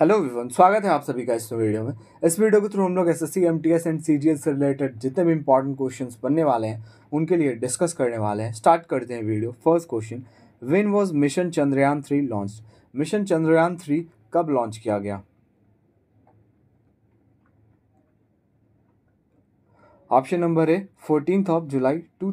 Hello Vivian स्वागत है आप सभी का इस वीडियो में इस वीडियो के थ्रू हम लोग S S C and C G से रिलेटेड जितने भी इंपॉर्टेंट क्वेश्चंस बनने वाले हैं उनके लिए डिस्कस करने वाले हैं स्टार्ट करते हैं video first question when was mission Chandrayaan three launch mission Chandrayaan three कब लॉन्च किया गया ऑप्शन नंबर है fourteen of July two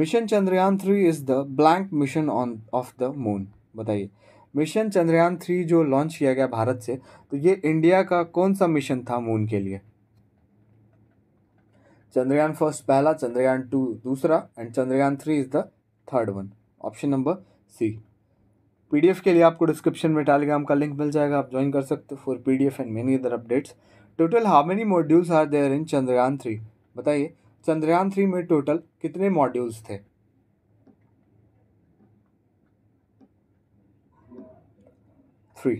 mission Chandrayaan three is the blank mission on of the moon बताइए मिशन चंद्रयान थ्री जो लॉन्च किया गया भारत से तो ये इंडिया का कौन सा मिशन था मून के लिए चंद्रयान फर्स्ट पहला चंद्रयान टू दूसरा and Chandrayaan three is the third one option number C PDF के लिए आपको डिस्क्रिप्शन में टेलीग्राम का लिंक मिल जाएगा आप ज्वाइन कर सकते हो for PDF and many other updates total how many modules are there in Chandrayaan three बताइए चंद्रयान थ्री में टोटल कितने मॉड्यूल्स थे three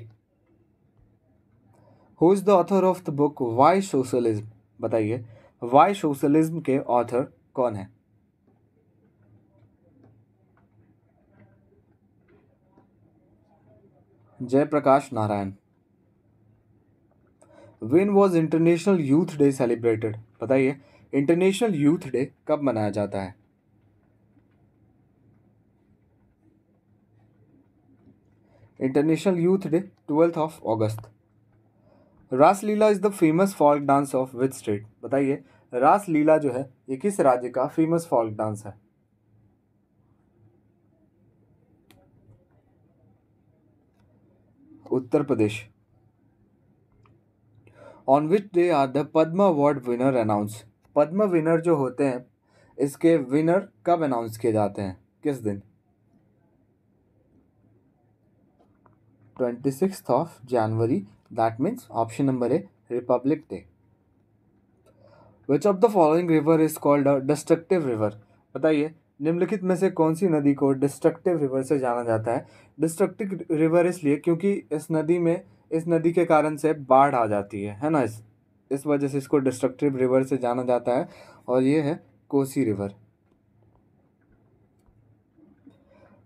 who is the author of the book why socialism बताइए वाई सोशलिज्म के ऑथर कौन है Jayaprakash Narayan when was international youth day celebrated बताइए international youth day कब मनाया जाता है international youth day twelfth of रास Raslila is the famous folk dance of which state बताइए रासलीला जो है ये किस राज्य का फेमस फॉल्क डांस है Uttar Pradesh on which day are the Padma award winner announce Padma winner जो होते हैं इसके विनर कब अनाउंस किए जाते हैं किस दिन twenty six of January that means option number a republic day which of the following river is called a destructive river बताइए निम्नलिखित में से कौन सी नदी को डिस्ट्रक्टिव रिवर से जाना जाता है डिस्ट्रक्टिव रिवर इसलिए क्योंकि इस नदी में इस नदी के कारण से बाढ़ आ जाती है है ना इस इस वजह से इसको डिस्ट्रक्टिव रिवर से जाना जाता है और ये है Kosi river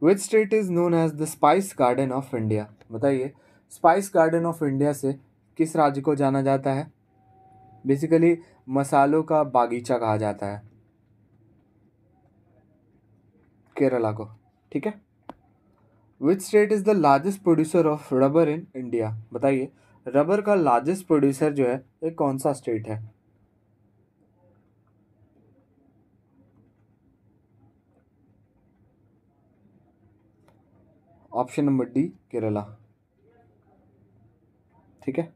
which state is known as the spice garden of India बताइए स्पाइस गार्डन ऑफ इंडिया से किस राज्य को जाना जाता है बेसिकली मसालों का बागीचा कहा जाता है केरला को ठीक है which state is the largest producer of rubber in India बताइए रबर का लार्जेस्ट प्रोड्यूसर जो है ये कौन सा स्टेट है ऑप्शन नंबर डी केरला ठीक है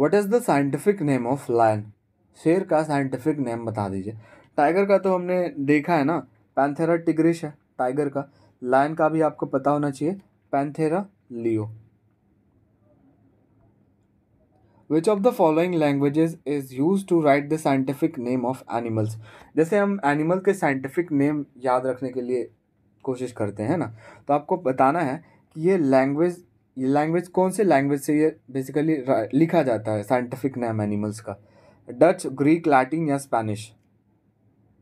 what is the scientific name of lion शेर का साइंटिफिक नेम बता दीजिए टाइगर का तो हमने देखा है ना पैंथेरा टिग्रिश है टाइगर का लायन का भी आपको पता होना चाहिए Panthera leo which of the following languages is use to write the scientific name of animals जैसे हम एनिमल के साइंटिफिक नेम याद रखने के लिए कोशिश करते हैं ना तो आपको बताना है कि ये लैंग्वेज ये लैंग्वेज कौन से लैंग्वेज से ये बेसिकली लिखा जाता है साइंटिफिक नेम एनिमल्स का डच ग्रीक लैटिन या स्पेनिश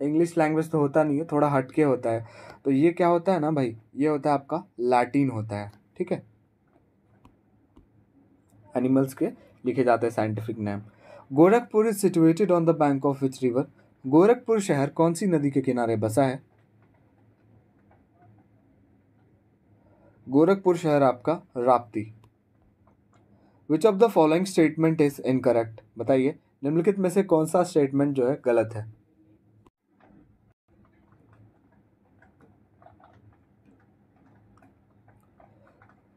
इंग्लिश लैंग्वेज तो होता नहीं है थोड़ा हटके होता है तो ये क्या होता है ना भाई ये होता है आपका लैटिन होता है ठीक है एनिमल्स के लिखे जाते हैं scientific name Gorakhpur is situated on the bank of which river Gorakhpur शहर कौन सी नदी के किनारे बसा है गोरखपुर शहर आपका Rapti which of the following statement is incorrect बताइए निम्नलिखित में से कौन सा स्टेटमेंट जो है गलत है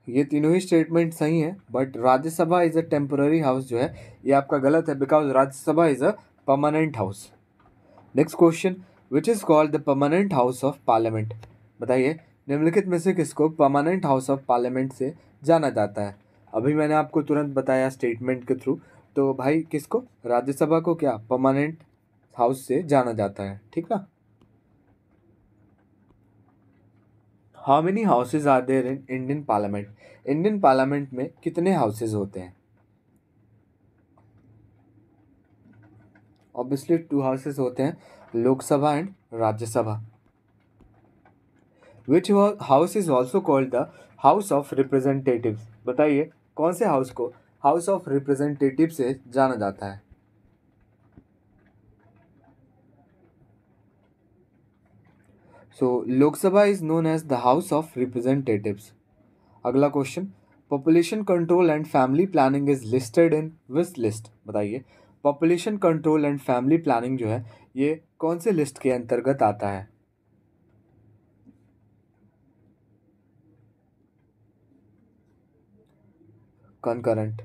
ये तीनों ही स्टेटमेंट सही हैं but Rajya Sabha is a temporary house जो है ये आपका गलत है because Rajya Sabha is a permanent house next question which is called the permanent house of parliament बताइए निम्नलिखित में से किसको परमानेंट हाउस ऑफ पार्लियामेंट से जाना जाता है अभी मैंने आपको तुरंत बताया स्टेटमेंट के थ्रू तो भाई किसको राज्यसभा को क्या परमानेंट हाउस से जाना जाता है ठीक ना how many houses are there in Indian parliament Indian parliament में कितने हाउसेज होते हैं ऑब्वियसली टू हाउसेज होते हैं Lok Sabha and Rajya Sabha which house is also called the house of representative बताइए कौन से हाउस को हाउस ऑफ रिप्रेजेंटेटिव से जाना जाता है सो तो Lok Sabha is known as the house of representatives अगला question population control and family planning is listed in which list बताइए population control and family planning जो है ये कौन से लिस्ट के अंतर्गत आता है concurrent.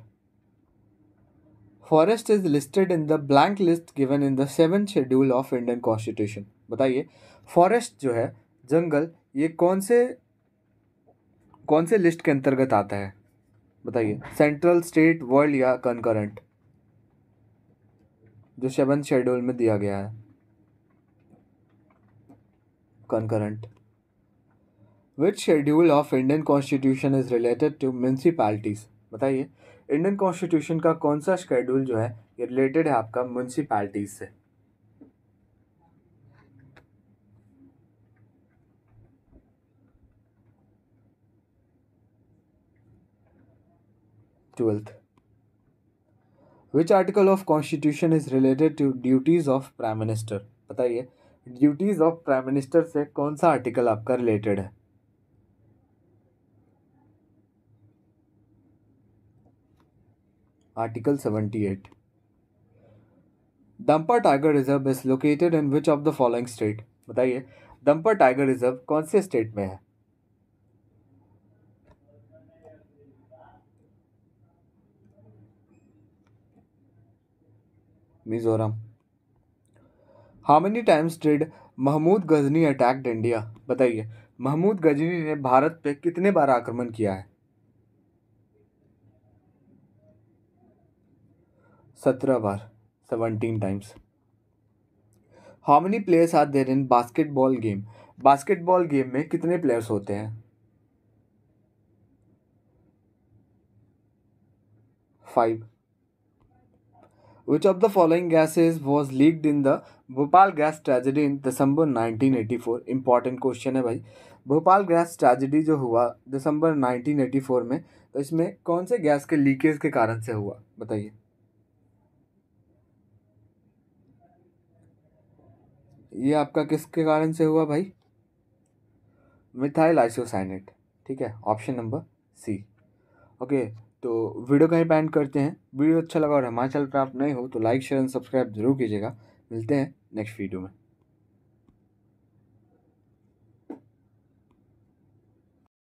Forest is listed in the blank list given in the seven schedule of Indian constitution बताइए फॉरेस्ट जो है जंगल ये कौन से कौन से लिस्ट के अंतर्गत आता है बताइए सेंट्रल स्टेट वर्ल्ड या कंकरेंट जो सेवन शेड्यूल में दिया गया है concurrent which schedule of Indian constitution is related to municipalities बताइए इंडियन कॉन्स्टिट्यूशन का कौन सा शेड्यूल जो है ये रिलेटेड है आपका म्यूनसिपैलिटीज़ से twelfth which article of constitution is related to duties of prime minister बताइए ड्यूटीज ऑफ प्राइम मिनिस्टर से कौन सा आर्टिकल आपका रिलेटेड है article seventy eight Dampa tiger reserve is located in which of the following state बताइए Dampa tiger reserve कौन से state में है Mizoram how many times did Mahmud Ghazni attack India बताइए महमूद गजनी ने भारत पे कितने बार आक्रमण किया है सत्रह बार seventeen times how many players are there in basketball game basketball game में कितने प्लेयर्स होते हैं five Which of the following gases was leaked in the Bhopal gas tragedy in December 1984 important question है भाई भोपाल गैस ट्रेजेडी जो हुआ दिसंबर 1984 में तो इसमें कौन से गैस के लीकेज के कारण से हुआ बताइए ये आपका किसके कारण से हुआ भाई मिथाइल आइसोसाइनेट ठीक है ऑप्शन नंबर सी ओके तो वीडियो का ही पैंट करते हैं वीडियो अच्छा लगा और हमारे चैनल पर आप नए हो तो लाइक शेयर एंड सब्सक्राइब जरूर कीजिएगा मिलते हैं नेक्स्ट वीडियो में